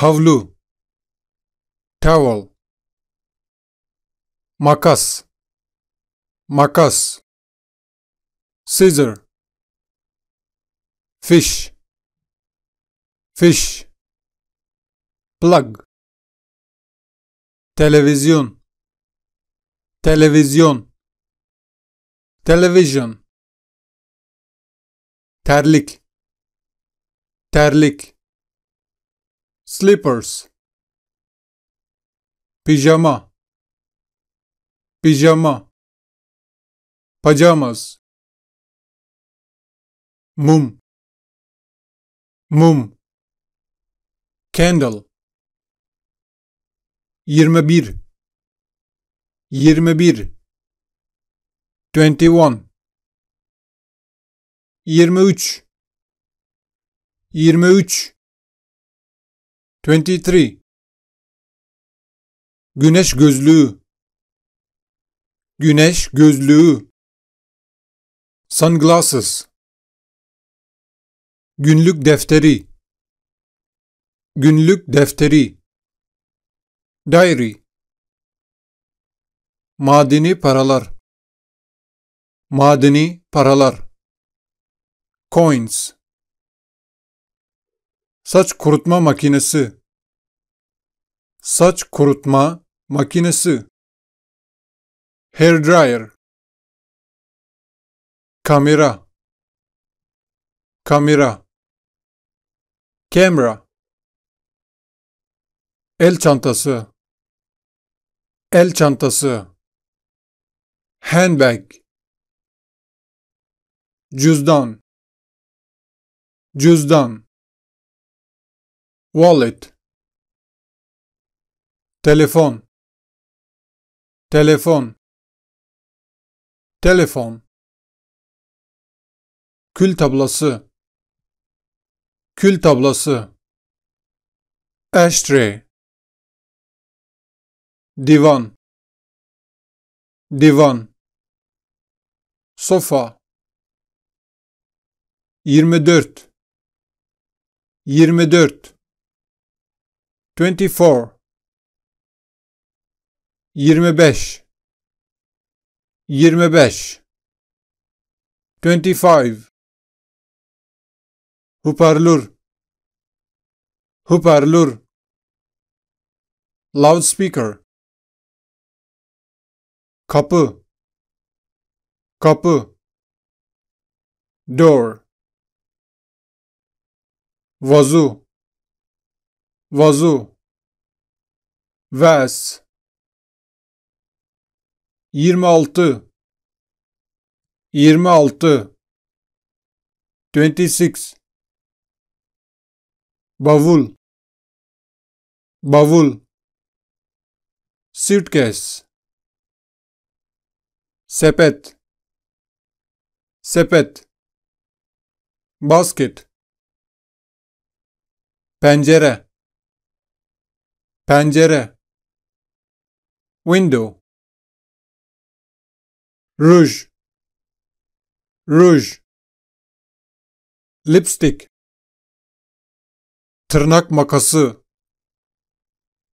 havlu towel makas makas scissor fish fish plug televizyon televizyon television terlik terlik slippers pijama pijama pajamas mum mum candle 21 21 21 23 23 23 Güneş gözlüğü Güneş gözlüğü Sunglasses Günlük defteri Günlük defteri Diary Madeni paralar Madeni paralar Coins Saç kurutma makinesi. Saç kurutma makinesi. Hair dryer. Kamera. Kamera. Camera. El çantası. El çantası. Handbag. Cüzdan. Cüzdan wallet telefon telefon telefon kül tablası kül tablası ashtray divan divan sofa 24 24 24 25 25 25 hoparlör hoparlör loudspeaker kapı kapı door vazu vazu ves 26 26 26 bavul bavul suitcase sepet sepet basket pencere Pencere Window Ruj Ruj Lipstick Tırnak makası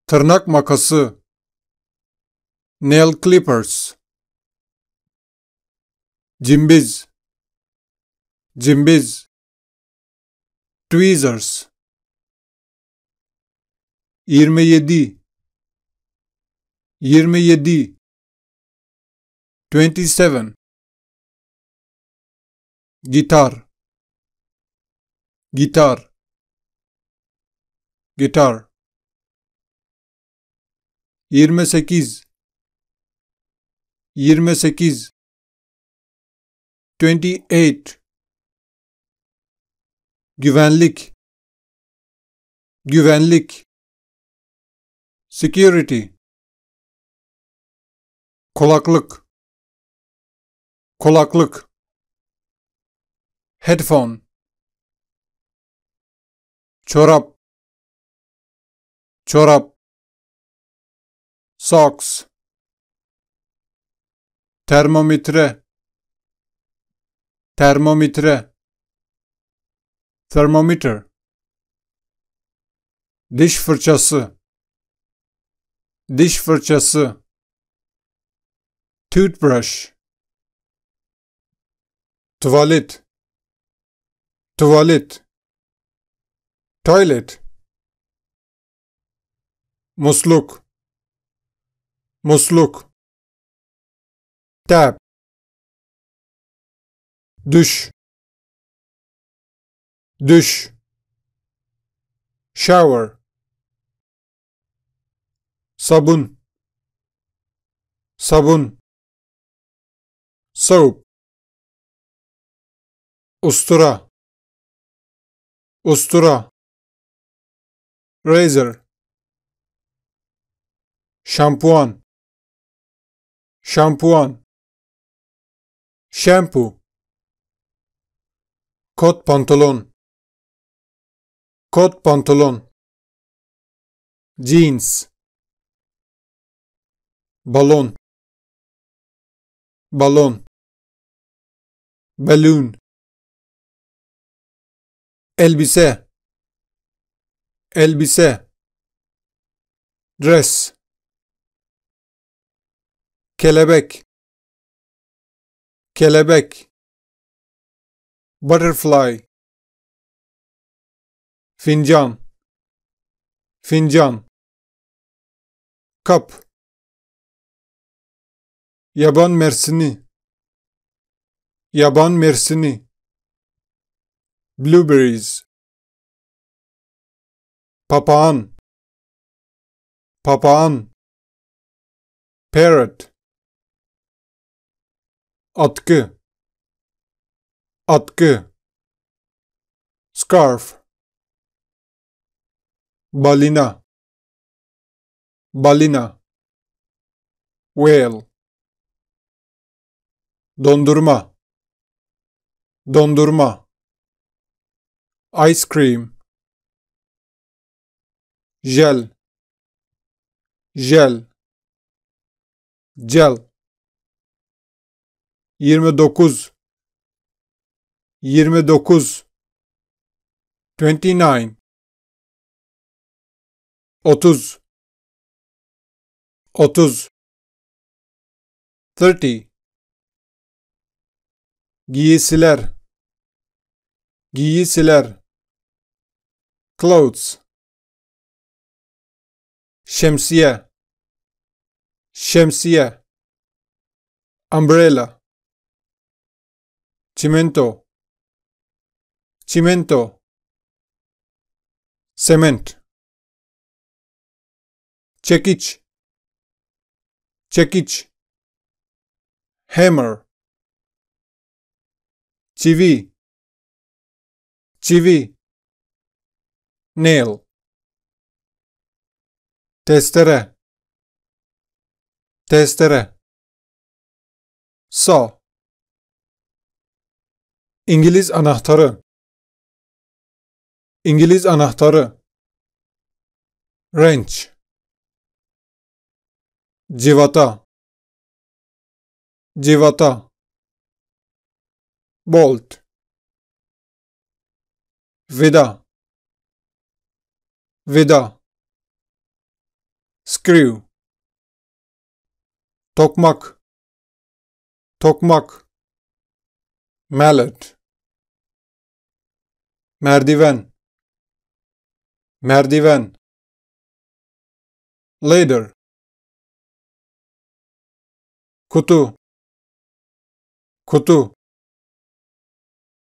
Tırnak makası Nail clippers Cimbiz Cimbiz Tweezers 27 27 27 Gitar Gitar Gitar 28 28 28 Güvenlik Güvenlik Security Kulaklık Kulaklık Headphone Çorap Çorap Socks Termometre Termometre Thermometer Diş fırçası diş fırçası toothbrush tuvalet tuvalet toilet musluk musluk tap duş, duş, shower sabun sabun soap ustura ustura razor şampuan şampuan şampu, kot pantolon kot pantolon jeans balon balon balloon elbise elbise dress kelebek kelebek butterfly fincan fincan cup Yaban mersini. Yaban mersini. Blueberries. Papağan. Papağan. Parrot. Atkı. Atkı. Scarf. Balina. Balina. Whale dondurma dondurma ice cream jel jel gel 29 29 29 30 30 30 giysiler giysiler clothes şemsiye şemsiye umbrella çimento çimento cement çekiç çekiç hammer çivi çivi nail testere testere saw İngiliz anahtarı İngiliz anahtarı wrench civata civata Bolt Veda Veda Screw Tokmak Tokmak Mallet Merdiven Merdiven Ladder Kutu Kutu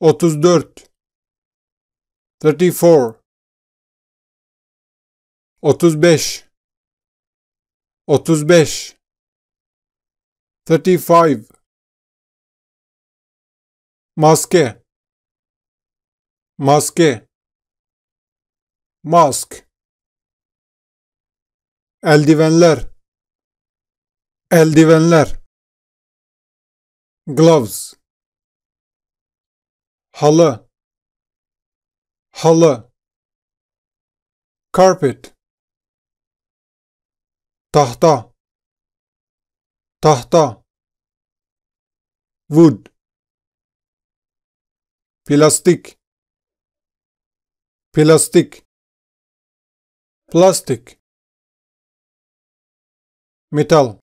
34 34 35 35 35 maske maske mask eldivenler eldivenler gloves halı halı carpet tahta tahta wood plastik plastik plastik metal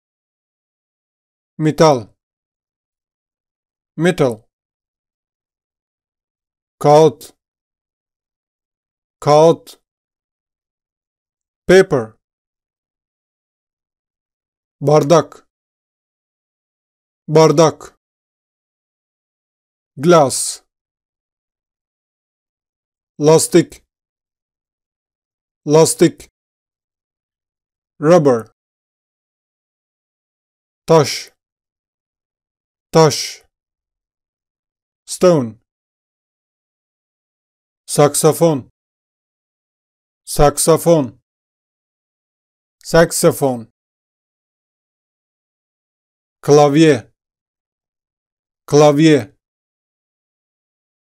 metal metal called called paper bardak bardak glass lastik lastik rubber taş taş stone saksafon saksafon saksafon klavye klavye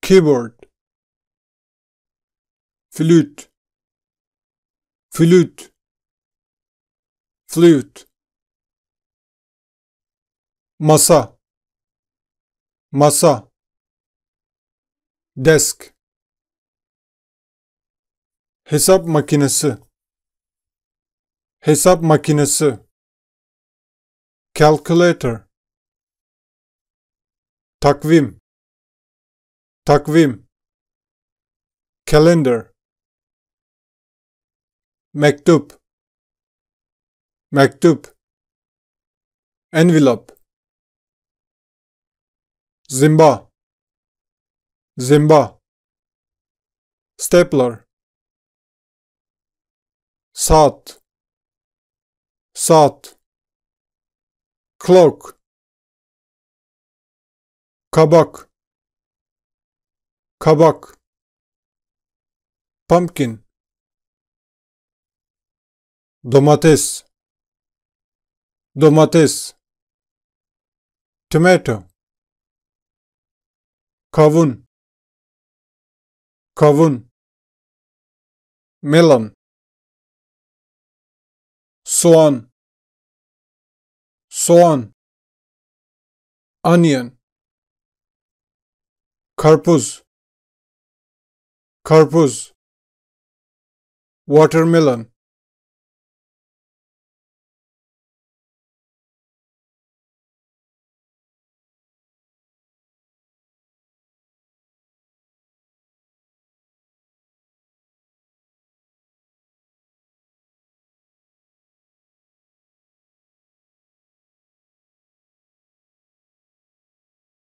keyboard flüt flüt flüt masa masa desk Hesap makinesi Hesap makinesi Calculator Takvim Takvim Calendar Mektup Mektup Envelope Zimba Zimba Stapler saat saat clock kabak kabak pumpkin domates domates tomato kavun kavun melon soğan soğan onion karpuz karpuz watermelon